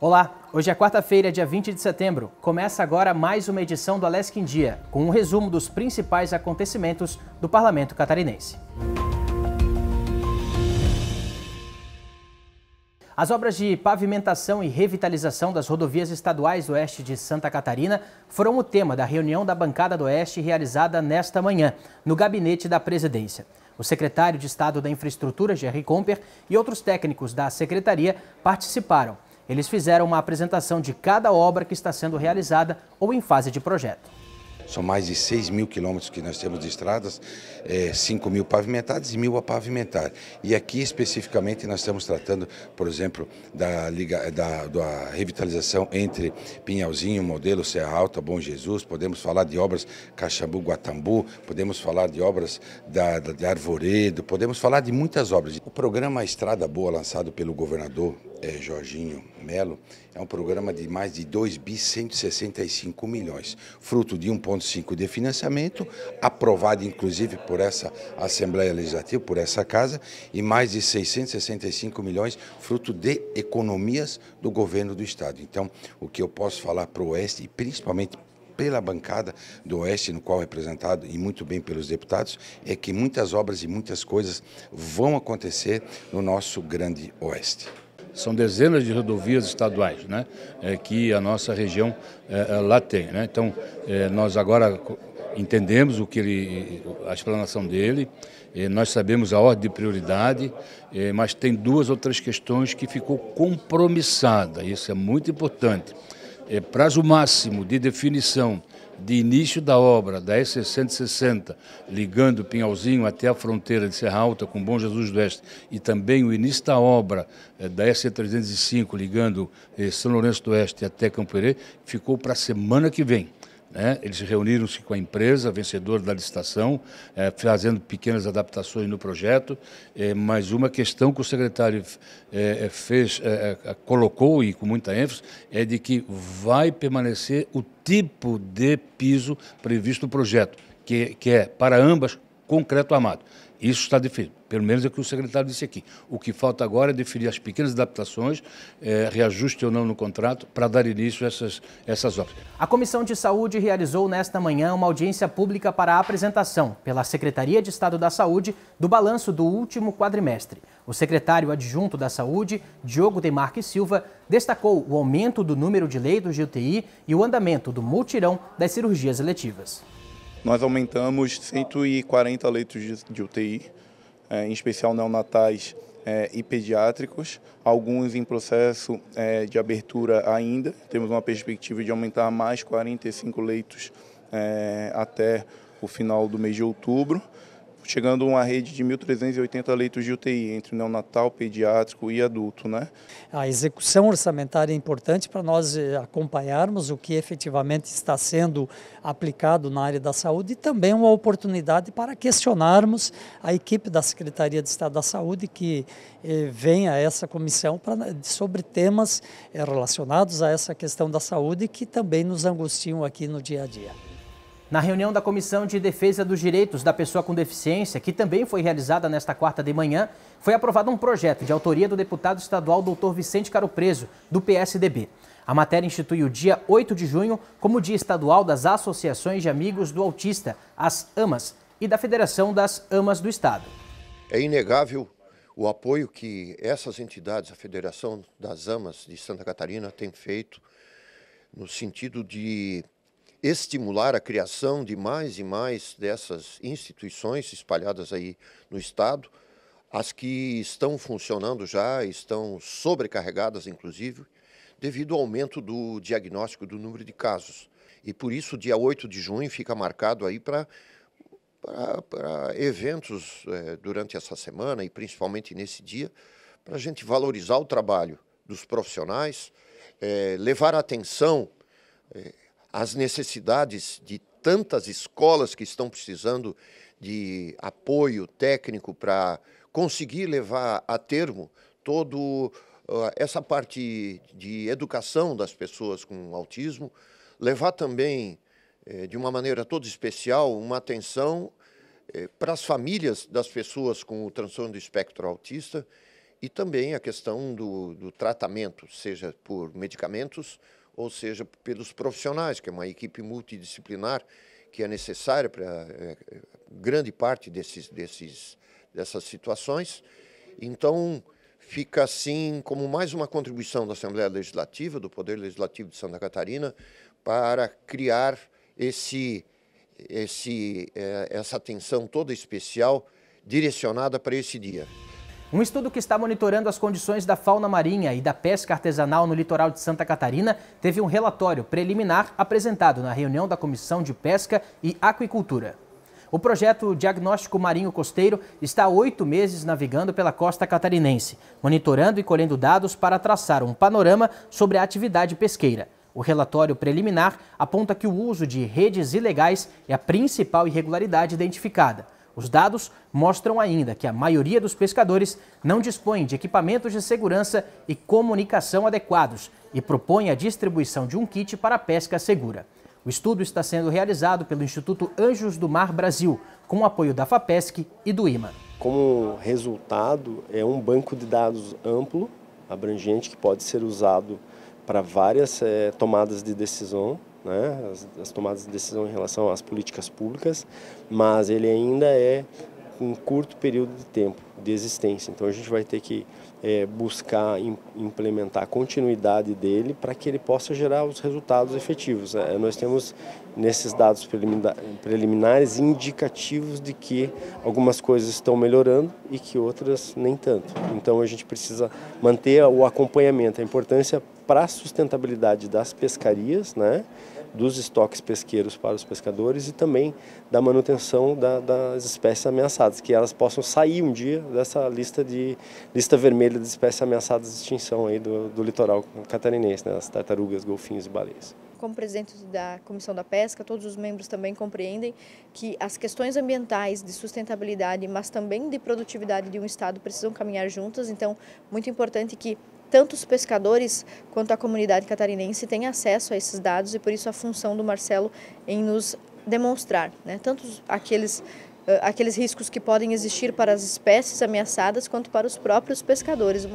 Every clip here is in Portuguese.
Olá, hoje é quarta-feira, dia 20 de setembro. Começa agora mais uma edição do Alesc em Dia, com um resumo dos principais acontecimentos do parlamento catarinense. As obras de pavimentação e revitalização das rodovias estaduais do oeste de Santa Catarina foram o tema da reunião da bancada do oeste realizada nesta manhã, no gabinete da presidência. O secretário de Estado da Infraestrutura, Jerry Comper, e outros técnicos da secretaria participaram. Eles fizeram uma apresentação de cada obra que está sendo realizada ou em fase de projeto. São mais de 6 mil quilômetros que nós temos de estradas, é, 5 mil pavimentadas e mil a pavimentar. E aqui especificamente nós estamos tratando, por exemplo, da, liga, é, da, da revitalização entre Pinhalzinho, Modelo, Serra Alta, Bom Jesus, podemos falar de obras Caxambu, Guatambu, podemos falar de obras da, da, de Arvoredo, podemos falar de muitas obras. O programa Estrada Boa, lançado pelo governador é, Jorginho Melo, é um programa de mais de 2 bi 165 milhões, fruto de 1,5 1,5 de financiamento, aprovado inclusive por essa Assembleia Legislativa, por essa Casa, e mais de 665 milhões fruto de economias do governo do Estado. Então, o que eu posso falar para o Oeste, e principalmente pela bancada do Oeste, no qual é representado e muito bem pelos deputados, é que muitas obras e muitas coisas vão acontecer no nosso grande Oeste são dezenas de rodovias estaduais né, é, que a nossa região é, é, lá tem. Né? Então, nós agora entendemos o que ele, a explanação dele, nós sabemos a ordem de prioridade, mas tem duas outras questões que ficou compromissada, isso é muito importante. Prazo máximo de definição de início da obra, da E660, ligando Pinhalzinho até a fronteira de Serra Alta com Bom Jesus do Oeste, e também o início da obra eh, da EC305, ligando eh, São Lourenço do Oeste até Campo Herê, ficou para a semana que vem. Né? Eles reuniram-se com a empresa vencedora da licitação, é, fazendo pequenas adaptações no projeto, eh, mas uma questão que o secretário é, fez, colocou e com muita ênfase é de que vai permanecer o tipo de piso previsto no projeto, que, que é para ambas concreto armado. Isso está definido, pelo menos é o que o secretário disse aqui. O que falta agora é definir as pequenas adaptações, é, reajuste ou não no contrato, para dar início a essas, essas obras. A Comissão de Saúde realizou nesta manhã uma audiência pública para a apresentação, pela Secretaria de Estado da Saúde, do balanço do último quadrimestre. O secretário adjunto da Saúde, Diogo Demarque Silva, destacou o aumento do número de leitos de UTI e o andamento do multirão das cirurgias eletivas. Nós aumentamos 140 leitos de UTI, eh, em especial neonatais eh, e pediátricos, alguns em processo eh, de abertura ainda. Temos uma perspectiva de aumentar mais 45 leitos até o final do mês de outubro chegando a uma rede de 1.380 leitos de UTI, entre neonatal, pediátrico e adulto. Né? A execução orçamentária é importante para nós eh, acompanharmos o que efetivamente está sendo aplicado na área da saúde e também uma oportunidade para questionarmos a equipe da Secretaria de Estado da Saúde que eh, vem a essa comissão né, sobre temas eh, relacionados a essa questão da saúde que também nos angustiam aqui no dia a dia. Na reunião da Comissão de Defesa dos Direitos da Pessoa com Deficiência, que também foi realizada nesta quarta de manhã, foi aprovado um projeto de autoria do deputado estadual Dr. Vicente Caro Preso, do PSDB. A matéria institui o dia 8 de junho como Dia Estadual das Associações de Amigos do Autista, as AMAS, e da Federação das AMAS do Estado. É inegável o apoio que essas entidades, a Federação das AMAS de Santa Catarina, tem feito no sentido de estimular a criação de mais e mais dessas instituições espalhadas aí no Estado. As que estão funcionando já estão sobrecarregadas, inclusive, devido ao aumento do diagnóstico do número de casos. E por isso, dia 8 de junho fica marcado aí para para eventos eh, durante essa semana e principalmente nesse dia, para a gente valorizar o trabalho dos profissionais, eh, levar atenção eh, as necessidades de tantas escolas que estão precisando de apoio técnico para conseguir levar a termo todo ah, essa parte de educação das pessoas com autismo, levar também, eh, de uma maneira toda especial, uma atenção eh, para as famílias das pessoas com o transtorno do espectro autista e também a questão do, do tratamento, seja por medicamentos, ou seja, pelos profissionais, que é uma equipe multidisciplinar que é necessária para eh, grande parte desses, desses, dessas situações. Então, fica assim como mais uma contribuição da Assembleia Legislativa, do Poder Legislativo de Santa Catarina, para criar esse, esse, eh, essa atenção toda especial direcionada para esse dia. Um estudo que está monitorando as condições da fauna marinha e da pesca artesanal no litoral de Santa Catarina teve um relatório preliminar apresentado na reunião da Comissão de Pesca e Aquicultura. O projeto Diagnóstico Marinho Costeiro está há oito meses navegando pela costa catarinense, monitorando e colhendo dados para traçar um panorama sobre a atividade pesqueira. O relatório preliminar aponta que o uso de redes ilegais é a principal irregularidade identificada. Os dados mostram ainda que a maioria dos pescadores não dispõe de equipamentos de segurança e comunicação adequados e propõe a distribuição de um kit para pesca segura. O estudo está sendo realizado pelo Instituto Anjos do Mar Brasil, com o apoio da FAPESC e do IMA. Como resultado, é um banco de dados amplo, abrangente, que pode ser usado para várias é, tomadas de decisão né, as, as tomadas de decisão em relação às políticas públicas, mas ele ainda é um curto período de tempo de existência. Então a gente vai ter que é, buscar implementar a continuidade dele para que ele possa gerar os resultados efetivos. É, nós temos nesses dados preliminares indicativos de que algumas coisas estão melhorando e que outras nem tanto. Então a gente precisa manter o acompanhamento, a importância para a sustentabilidade das pescarias, né? dos estoques pesqueiros para os pescadores e também da manutenção da, das espécies ameaçadas, que elas possam sair um dia dessa lista de lista vermelha de espécies ameaçadas de extinção aí do, do litoral catarinense, né, as tartarugas, golfinhos e baleias. Como presidente da Comissão da Pesca, todos os membros também compreendem que as questões ambientais de sustentabilidade, mas também de produtividade de um Estado precisam caminhar juntas, então muito importante que tanto os pescadores quanto a comunidade catarinense têm acesso a esses dados e por isso a função do Marcelo em nos demonstrar, né, tanto aqueles eh, aqueles riscos que podem existir para as espécies ameaçadas quanto para os próprios pescadores.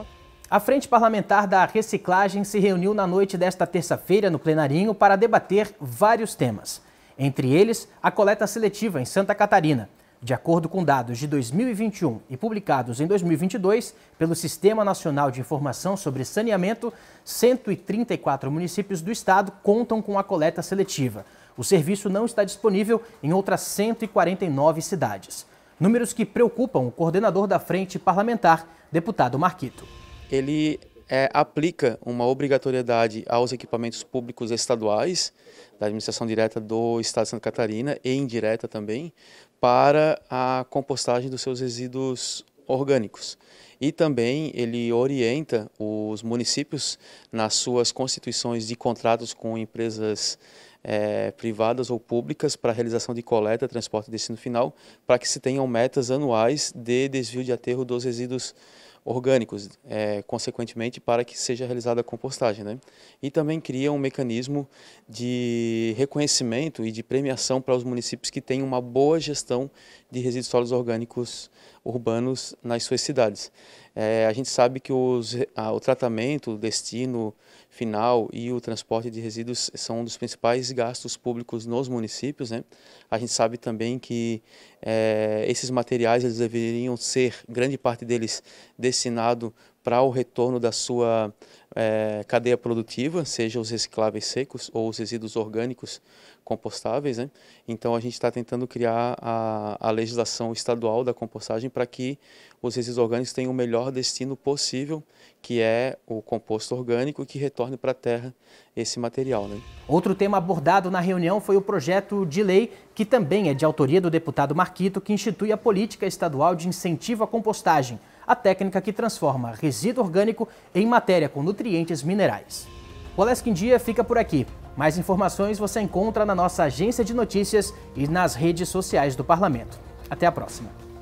A Frente Parlamentar da Reciclagem se reuniu na noite desta terça-feira no plenarinho para debater vários temas, entre eles a coleta seletiva em Santa Catarina. De acordo com dados de 2021 e publicados em 2022 pelo Sistema Nacional de Informação sobre Saneamento, 134 municípios do estado contam com a coleta seletiva. O serviço não está disponível em outras 149 cidades. Números que preocupam o coordenador da Frente Parlamentar, deputado Marquito. Ele é, aplica uma obrigatoriedade aos equipamentos públicos estaduais, da administração direta do Estado de Santa Catarina e indireta também, para a compostagem dos seus resíduos orgânicos. E também ele orienta os municípios nas suas constituições de contratos com empresas é, privadas ou públicas para a realização de coleta, transporte e destino final, para que se tenham metas anuais de desvio de aterro dos resíduos orgânicos orgânicos, é, consequentemente, para que seja realizada a compostagem. Né? E também cria um mecanismo de reconhecimento e de premiação para os municípios que têm uma boa gestão de resíduos sólidos orgânicos urbanos nas suas cidades. É, a gente sabe que os, a, o tratamento, o destino final e o transporte de resíduos são um dos principais gastos públicos nos municípios. Né? A gente sabe também que é, esses materiais eles deveriam ser, grande parte deles, destinado para o retorno da sua é, cadeia produtiva, seja os recicláveis secos ou os resíduos orgânicos compostáveis. Né? Então, a gente está tentando criar a, a, legislação estadual da compostagem para que os resíduos orgânicos tenham o melhor destino possível, que é o composto orgânico, que retorne para a terra esse material. Né? Outro tema abordado na reunião foi o projeto de lei, que também é de autoria do deputado Marquito, que institui a política estadual de incentivo à compostagem a técnica que transforma resíduo orgânico em matéria com nutrientes minerais. O Alesc em Dia fica por aqui. Mais informações você encontra na nossa agência de notícias e nas redes sociais do Parlamento. Até a próxima.